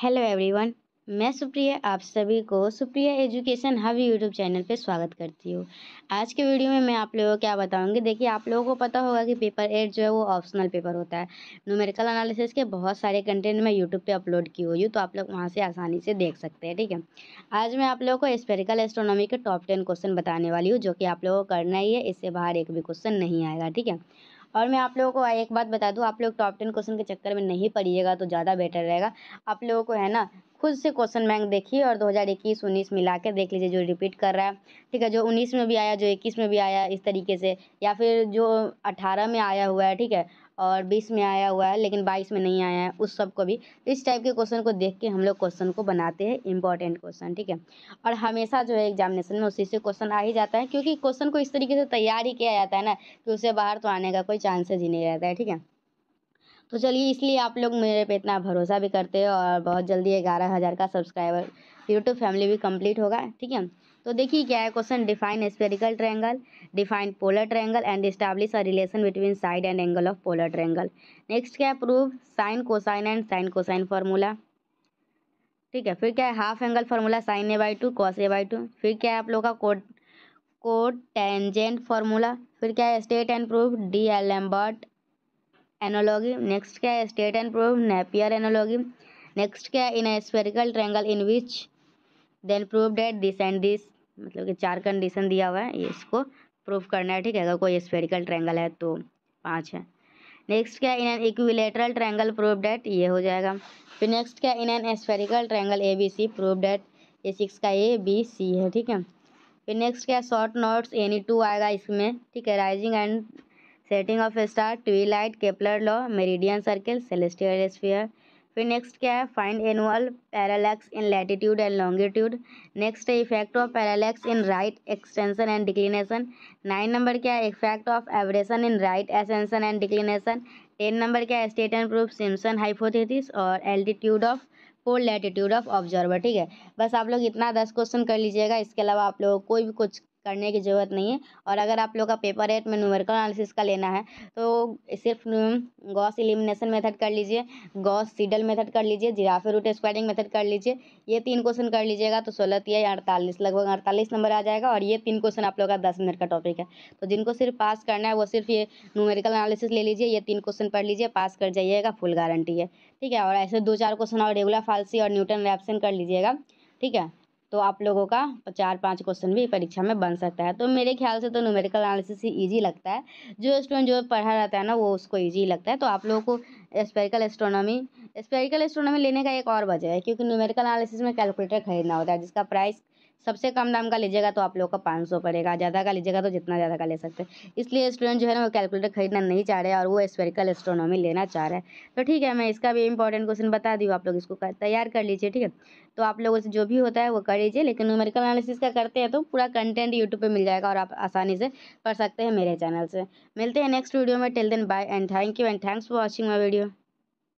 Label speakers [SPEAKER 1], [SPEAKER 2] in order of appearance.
[SPEAKER 1] hello everyone मैं सुप्रिया आप सभी को Supriya education hub YouTube channel पे स्वागत करती हूँ आज के वीडियो में मैं आप लोगों को क्या बताऊँगी देखिए आप लोगों को पता होगा कि पेपर एट जो है वो ऑप्शनल पेपर होता है न्यूमेरिकल एनालिसिस के बहुत सारे कंटेंट मैं यूट्यूब पे अपलोड की हुई हूँ तो आप लोग वहाँ से आसानी से देख सकते हैं ठीक है आज मैं आप लोगों को स्पेरिकल एस्ट्रोनॉमी के टॉप टेन क्वेश्चन बताने वाली हूँ जो कि आप लोगों को करना ही है इससे बाहर एक भी क्वेश्चन नहीं आएगा ठीक है और मैं आप लोगों को एक बात बता दूँ आप लोग टॉप टेन क्वेश्चन के चक्कर में नहीं पढ़िएगा तो ज़्यादा बेटर रहेगा आप लोगों को है ना खुद से क्वेश्चन बैंक देखिए और 2021 उन्नीस मिला के देख लीजिए जो रिपीट कर रहा है ठीक है जो 19 में भी आया जो 21 में भी आया इस तरीके से या फिर जो 18 में आया हुआ है ठीक है और बीस में आया हुआ है लेकिन बाईस में नहीं आया है उस सब को भी इस टाइप के क्वेश्चन को देख के हम लोग क्वेश्चन को बनाते हैं इंपॉर्टेंट क्वेश्चन ठीक है और हमेशा जो है एग्जामिनेशन में उसी से क्वेश्चन आ ही जाता है क्योंकि क्वेश्चन को इस तरीके से तैयार ही किया जाता है ना कि उसे बाहर तो आने का कोई चांसेज ही नहीं रहता है ठीक है तो चलिए इसलिए आप लोग मेरे पे इतना भरोसा भी करते हो और बहुत जल्दी ग्यारह हज़ार का सब्सक्राइबर यूट्यूब फैमिली भी कंप्लीट होगा ठीक है तो देखिए क्या है question define spherical triangle define polar triangle and establish a relation between side and angle of polar triangle next क्या है prove sine cosine and sine cosine formula ठीक है फिर क्या है half angle formula sine A by two cos A by two फिर क्या है आप लोग का कोट कोड टेंजेंट फार्मूला फिर क्या है state and proof d'Alembert analogy next क्या है state and proof Napier analogy next क्या है in a spherical triangle in which then prove that this and this मतलब कि चार कंडीशन दिया हुआ है इसको प्रूफ करना है ठीक है अगर कोई स्पेरिकल ट्रैंगल है तो पाँच है नेक्स्ट क्या in an equilateral triangle proof that ये हो जाएगा फिर नेक्स्ट क्या in an spherical triangle A B C proof that ये सिक्स का ए बी सी है ठीक है फिर नेक्स्ट क्या शॉर्ट नोट्स एनी टू आएगा इसमें ठीक है rising and setting of star twilight Kepler law meridian circle celestial sphere फिर नेक्स्ट क्या है find annual parallax in latitude and longitude next है effect of parallax in right extension and declination nine number क्या है effect of aberration in right ascension and declination ten number क्या है state and proof Simpson hypothesis और altitude of four latitude of observer ठीक है बस आप लोग इतना दस क्वेश्चन कर लीजिएगा इसके अलावा आप लोग कोई भी कुछ करने की ज़रूरत नहीं है और अगर आप लोग का पेपर एट में न्यूमेरिकल एनालिसिस का लेना है तो सिर्फ हम्म, गॉस इलिमिनेशन मेथड कर लीजिए गॉस सीडल मेथड कर लीजिए जिराफे रूट स्क्वायरिंग मेथड कर लीजिए ये तीन क्वेश्चन कर लीजिएगा तो सोलह तीन अड़तालीस लगभग अड़तालीस नंबर आ जाएगा और ये तीन क्वेश्चन आप लोग का दस मिनट का टॉपिक है तो जिनको सिर्फ पास करना है वो सिर्फ ये न्यूमेरिकल एनालिसिस ले लीजिए ये तीन क्वेश्चन पढ़ लीजिए पास कर जाइएगा फुल गारंटी है ठीक है और ऐसे दो चार क्वेश्चन और रेगुलर फालसी और न्यूटन रैप्सन कर लीजिएगा ठीक है तो आप लोगों का चार पांच क्वेश्चन भी परीक्षा में बन सकता है तो मेरे ख्याल से तो न्यूमेरिकल एनालिसिस ही ईजी लगता है जो स्टूडेंट जो पढ़ा रहता है ना वो उसको ईजी लगता है तो आप लोगों को स्पेरिकल एस्ट्रोनॉमी स्पेरिकल एस्ट्रोनॉमी लेने का एक और वजह है क्योंकि न्यूमेरिकल एनालिसिस में कैलकुलेटर खरीदना होता है जिसका प्राइस सबसे कम दाम का लीजिएगा तो आप लोग का पाँच सौ पड़ेगा ज़्यादा का लीजिएगा तो जितना ज़्यादा का ले सकते हैं इसलिए स्टूडेंट जो है ना वो कैलकुलेटर खरीदना नहीं चाह रहे और वो स्पेरिकल एस्ट्रोनॉमी लेना चाह रहे हैं तो ठीक है मैं इसका भी इंपॉर्टेंट क्वेश्चन बता दी आप लोग इसको तैयार कर लीजिए ठीक है तो आप लोगों से जो भी होता है वो कर लीजिए लेकिन न्यूमेरिकल एनालिसिस का करते हैं तो पूरा कंटेंट यूट्यूब पर मिल जाएगा और आप आसानी से पढ़ सकते हैं मेरे चैनल से मिलते हैं नेक्स्ट वीडियो में till then bye and thank you and thanks for watching my video